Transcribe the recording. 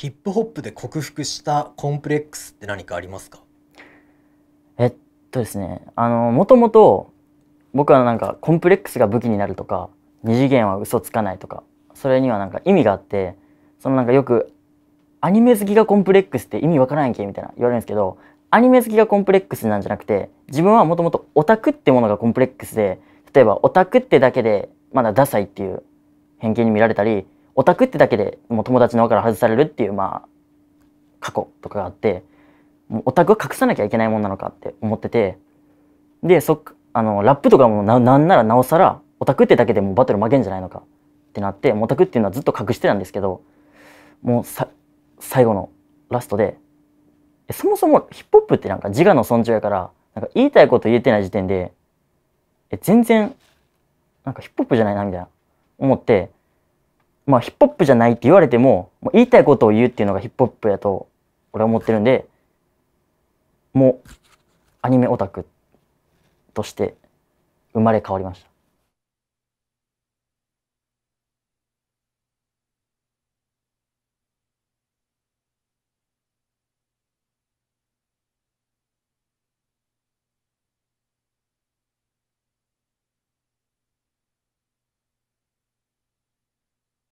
ヒップホップで克服したコンプレックスって何かありますかえっとですねあのもともと僕はなんかコンプレックスが武器になるとか二次元は嘘つかないとかそれにはなんか意味があってそのなんかよくアニメ好きがコンプレックスって意味わからんけみたいな言われるんですけどアニメ好きがコンプレックスなんじゃなくて自分はもともとオタクってものがコンプレックスで例えばオタクってだけでまだダサいっていう偏見に見られたりオタクってだけでもう友達の輪から外されるっていうまあ過去とかがあってもうオタクは隠さなきゃいけないもんなのかって思っててでそあのラップとかもななんならなおさらオタクってだけでもバトル負けんじゃないのかってなってオタクっていうのはずっと隠してたんですけどもうさ最後のラストでそもそもヒップホップってなんか自我の尊重やからなんか言いたいこと言えてない時点でえ全然なんかヒップホップじゃないなみたいな思ってまあ、ヒップホップじゃないって言われても、も言いたいことを言うっていうのがヒップホップやと、俺は思ってるんで、もう、アニメオタクとして生まれ変わりました。